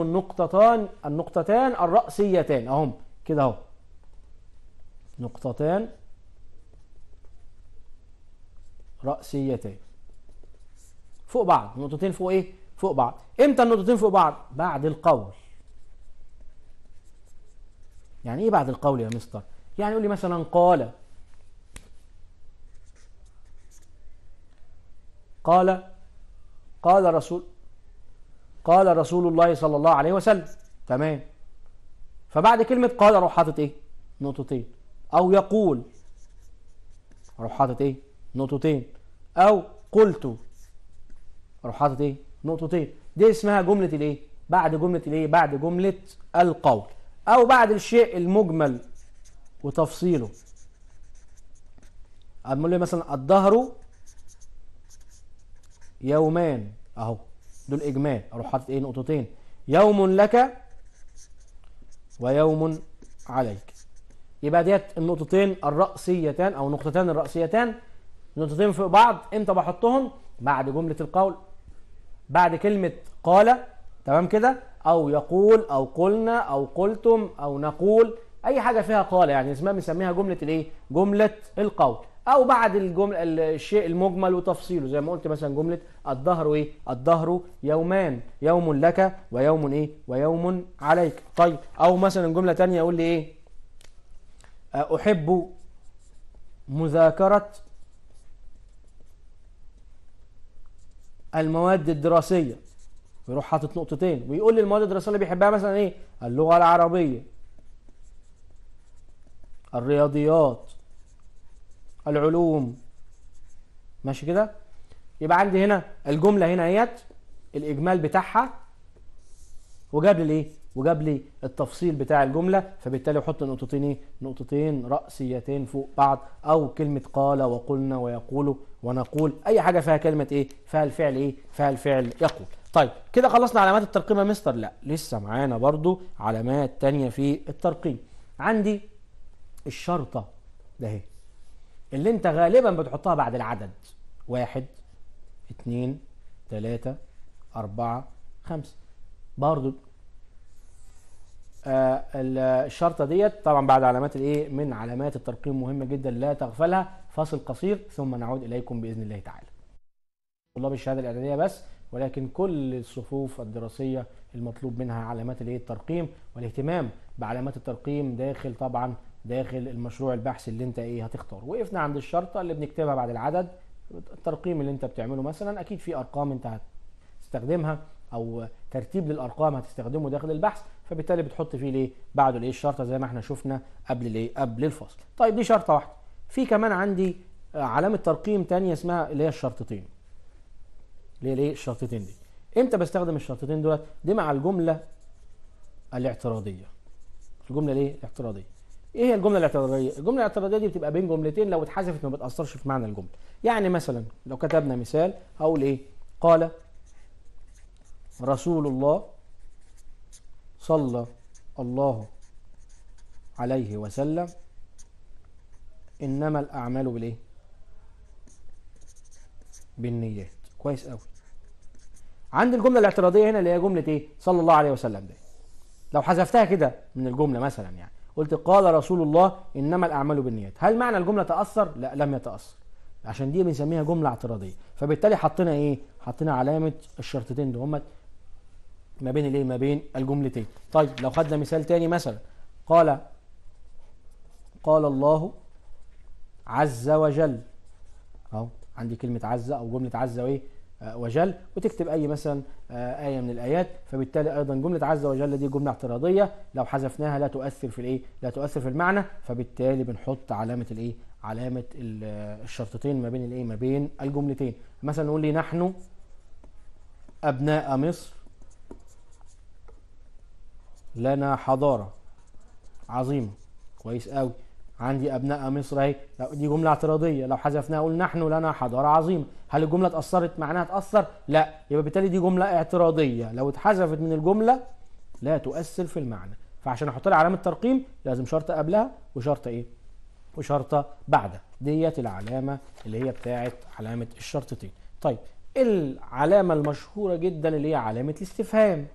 النقطتان النقطتان الرأسيتان اهم كده اهو نقطتان رأسيتان فوق بعض نقطتين فوق ايه فوق بعض امتى النقطتين فوق بعض بعد القول يعني ايه بعد القول يا مستر يعني يقول لي مثلا قال قال قال رسول قال رسول الله صلى الله عليه وسلم تمام فبعد كلمة قال اروح حاطط ايه نقطتين او يقول اروح حاطط ايه نقطتين او قلت اروح حاطط ايه نقطتين دي اسمها جملة الايه بعد جملة الايه بعد جملة القول او بعد الشيء المجمل وتفصيله اما مثلا الظهر يومان اهو دول اجمال اروح حاطط ايه نقطتين يوم لك ويوم عليك يبقى ديت النقطتين الرأسيتان او النقطتان الرأسيتان نقطتين فوق بعض امتى بحطهم بعد جملة القول بعد كلمة قال تمام كده او يقول او قلنا او قلتم او نقول اي حاجة فيها قال يعني اسمها بنسميها جملة الايه جملة القول او بعد الجمله الشيء المجمل وتفصيله زي ما قلت مثلا جمله الظهر ايه الظهر يومان يوم لك ويوم ايه ويوم عليك طيب او مثلا جمله تانية يقول لي ايه احب مذاكره المواد الدراسيه ويروح حاطط نقطتين ويقول لي المواد الدراسيه اللي بيحبها مثلا ايه اللغه العربيه الرياضيات العلوم ماشي كده يبقى عندي هنا الجمله هنا اهيت الاجمال بتاعها وجاب لي الايه وجاب لي التفصيل بتاع الجمله فبالتالي احط نقطتين ايه نقطتين راسيتين فوق بعض او كلمه قال وقلنا ويقول ونقول اي حاجه فيها كلمه ايه فيها الفعل ايه فيها الفعل يقول طيب كده خلصنا علامات الترقيم يا مستر لا لسه معانا برضو علامات تانية في الترقيم عندي الشرطه ده هي. إيه؟ اللي انت غالبا بتحطها بعد العدد واحد اتنين تلاتة أربعة خمسة برضو آه الشرطة ديت طبعا بعد علامات الايه من علامات الترقيم مهمة جدا لا تغفلها فاصل قصير ثم نعود إليكم بإذن الله تعالى طلاب الشهادة الإعدادية بس ولكن كل الصفوف الدراسية المطلوب منها علامات الايه الترقيم والاهتمام بعلامات الترقيم داخل طبعا داخل المشروع البحث اللي انت ايه هتختاره وقفنا عند الشرطه اللي بنكتبها بعد العدد الترقيم اللي انت بتعمله مثلا اكيد في ارقام انت هتستخدمها او ترتيب للارقام هتستخدمه داخل البحث فبالتالي بتحط فيه ليه بعده الايه الشرطه زي ما احنا شفنا قبل الايه قبل الفصل طيب دي شرطه واحده في كمان عندي علامه ترقيم تانية اسمها اللي هي الشرطتين اللي هي الايه الشرطتين دي امتى بستخدم الشرطتين دولت دي مع الجمله الاعتراضيه الجمله ليه الاعتراضيه ايه هي الجمله الاعتراضيه الجمله الاعتراضيه دي بتبقى بين جملتين لو اتحذفت ما بتاثرش في معنى الجمله يعني مثلا لو كتبنا مثال هقول ايه قال رسول الله صلى الله عليه وسلم انما الاعمال بالايه بالنيات كويس قوي عند الجمله الاعتراضيه هنا اللي هي جمله ايه صلى الله عليه وسلم دي لو حذفتها كده من الجمله مثلا يعني قلت قال رسول الله انما الاعمال بالنيات هل معنى الجمله تاثر لا لم يتاثر عشان دي بنسميها جمله اعتراضيه فبالتالي حطينا ايه حطينا علامه الشرطتين دول ما بين الايه ما بين الجملتين طيب لو خدنا مثال تاني مثلا قال قال الله عز وجل اهو عندي كلمه عز او جمله عز وايه آه، وجل وتكتب أي مثلا آه، آية من الآيات فبالتالي أيضا جملة عز وجل دي جملة اعتراضية لو حذفناها لا تؤثر في الإيه؟ لا تؤثر في المعنى فبالتالي بنحط علامة الإيه؟ علامة آه، الشرطتين ما بين الإيه؟ ما بين الجملتين مثلا نقول لي نحن أبناء مصر لنا حضارة عظيمة كويس قوي عندي ابناء مصر اهي دي جمله اعتراضيه لو حذفناها قول نحن لنا حضاره عظيمه هل الجمله اتاثرت معناها اتاثر لا يبقى بالتالي دي جمله اعتراضيه لو اتحذفت من الجمله لا تؤثر في المعنى فعشان احط لها علامه ترقيم لازم شرطه قبلها وشرطه ايه وشرطه بعدها ديت العلامه اللي هي بتاعه علامه الشرطتين طيب إيه العلامه المشهوره جدا اللي هي علامه الاستفهام